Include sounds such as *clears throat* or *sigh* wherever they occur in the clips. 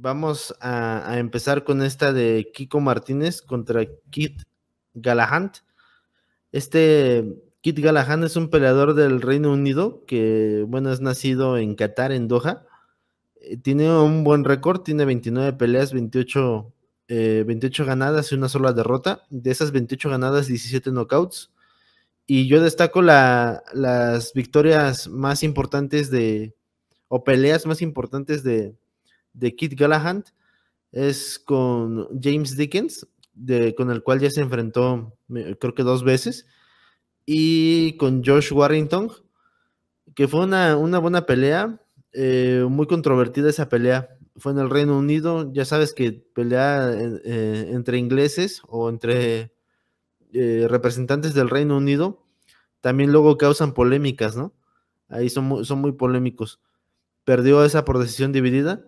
Vamos a, empezar con esta de Kiko Martínez contra Kit Galahant. Este Kit Galahant es un peleador del Reino Unido que, bueno, es nacido en Qatar, en Doha. Eh, tiene un buen récord, tiene 29 peleas, 28, 28 eh, ganadas y una sola derrota. De esas 28 ganadas, 17 knockouts. Y yo destaco las victorias más importantes de, o peleas más importantes de, de Kit Gallagher es con James Dickens, de, con el cual ya se enfrentó creo que dos veces, y con Josh Warrington, que fue una, buena pelea, eh, muy controvertida esa pelea. Fue en el Reino Unido, ya sabes que pelea eh, entre ingleses o entre eh, representantes del Reino Unido, también luego causan polémicas, ¿no? Ahí son muy polémicos. Perdió esa por decisión dividida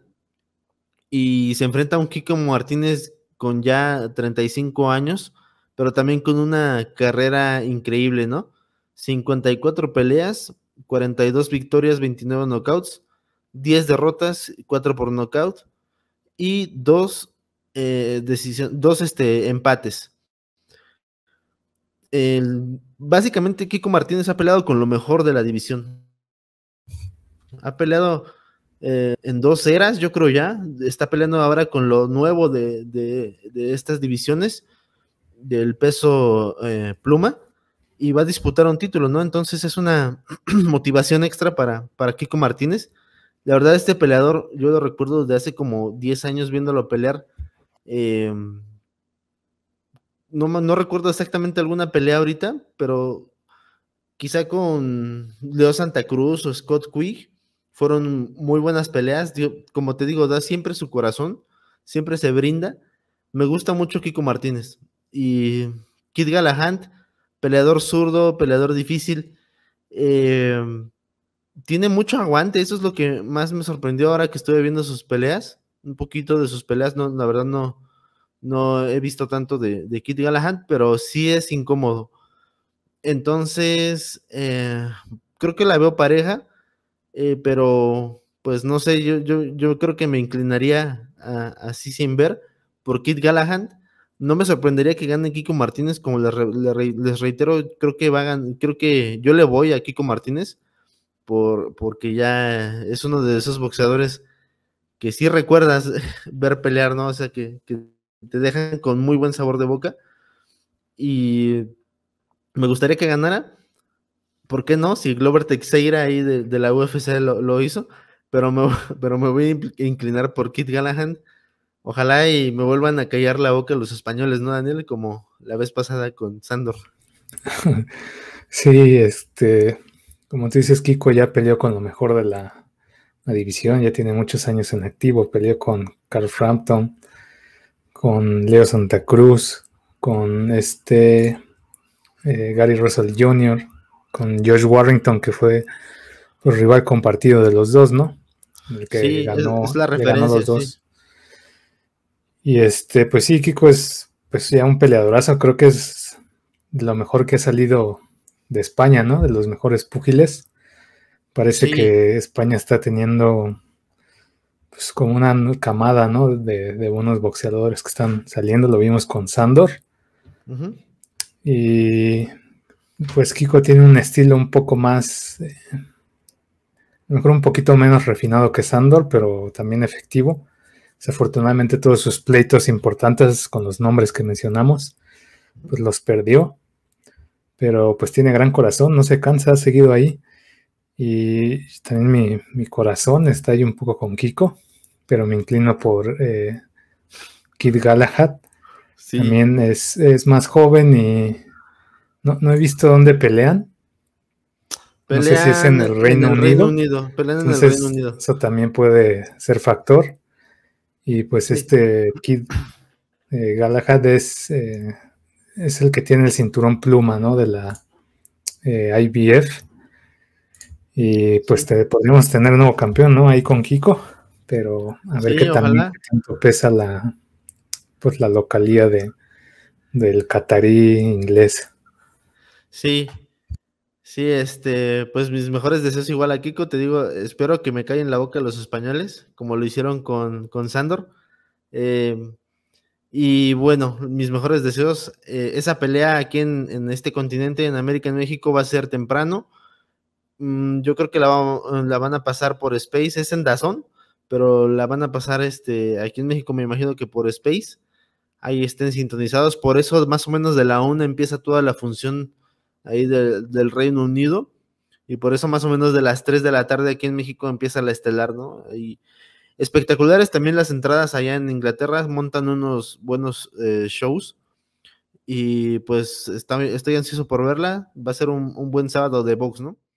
y se enfrenta a un Kiko Martínez con ya 35 años, pero también con una carrera increíble, ¿no? 54 peleas, 42 victorias, 29 knockouts, 10 derrotas, 4 por knockout y 2, dos eh, este, empates. básicamente Kiko Martínez ha peleado con lo mejor de la división. Ha peleado eh, en dos eras, yo creo ya. Está peleando ahora con lo nuevo de, estas divisiones del peso eh, pluma y va a disputar un título, ¿no? Entonces es una *clears throat* motivación extra para, para Kiko Martínez. La verdad, este peleador, yo lo recuerdo desde hace como 10 años viéndolo pelear. Em, no, no recuerdo exactamente alguna pelea ahorita, pero quizá con Leo Santa Cruz o Scott Quigg fueron muy buenas peleas. Como te digo, da siempre su corazón, siempre se brinda. Me gusta mucho Kiko Martínez. Y Kid Galahant, peleador zurdo, peleador difícil. Em, tiene mucho aguante, eso es lo que más me sorprendió ahora que estuve viendo sus peleas. Un poquito de sus peleas, no, la verdad no, no he visto tanto de, Kid Kit Galahant, pero sí es incómodo. Entonces, eh, creo que la veo pareja. Eh, pero pues no sé, yo, yo, yo creo que me inclinaría así sin ver por Kit Gallagher. No me sorprendería que gane Kiko Martínez, como les, reitero, creo que creo que yo le voy a Kiko Martínez, por, porque ya es uno de esos boxeadores que si recuerdas *laughs* ver pelear, ¿no? O sea, que te dejan con muy buen sabor de boca. Y me gustaría que ganara, ¿por qué no? Si Glover Teixeira ahí de, la UFC lo, hizo, pero me, *laughs* pero me voy a inclinar por Kit Gallagher. Ojalá y me vuelvan a callar la boca los españoles, ¿no, Daniel? Como la vez pasada con Sandor. *laughs* Sí, este, como tú dices, Kiko ya peleó con lo mejor de la, división, ya tiene muchos años en activo, peleó con Carl Frampton, con Leo Santa Cruz, con este eh, Gary Russell Jr., con George Warrington, que fue el rival compartido de los dos, ¿no? El que ganó, es la referencia, los dos. Y este, pues sí, Kiko es pues ya un peleadorazo, creo que es lo mejor que ha salido de España, ¿no? De los mejores púgiles. Parece que España está teniendo pues como una camada, ¿no? De, buenos boxeadores que están saliendo, lo vimos con Sandor. Y pues Kiko tiene un estilo un poco más, eh, mejor un poquito menos refinado que Sandor, pero también efectivo. Desafortunadamente todos sus pleitos importantes con los nombres que mencionamos, pues los perdió. Pero pues tiene gran corazón, no se cansa, ha seguido ahí. Y también mi, mi corazón está ahí un poco con Kiko, pero me inclino por eh, Kid Galahad. También es, es más joven y no, he visto dónde pelean. no sé si es en el Reino, Unido. Pelean en el Reino Unido. Eso también puede ser factor. Y pues este Kid eh, Galahad eh, es, el que tiene el cinturón pluma, ¿no? De la eh, IBF. Y pues te, podríamos tener nuevo campeón, ¿no? Ahí con Kiko. Pero a ver qué tan pesa la, pues, la localía de, del catarí inglés. Sí, sí, este, pues mis mejores deseos igual a Kiko, te digo, espero que me caigan la boca los españoles, como lo hicieron con, con Sandor. Eh, y bueno, mis mejores deseos, eh, esa pelea aquí en, en, este continente, en América, en México, va a ser temprano. Mm, yo creo que la, eh, la, van a pasar por Space, es en Dazón, pero la van a pasar este, aquí en México, me imagino que por Space ahí estén sintonizados. Por eso, más o menos de la una empieza toda la función ahí del Reino Unido. Y por eso más o menos de las 3 de la tarde aquí en México empieza la estelar, ¿no? Y espectaculares también las entradas allá en Inglaterra, montan unos buenos eh, shows. Y pues estoy ansioso por verla. Va a ser un, un buen sábado de box, ¿no?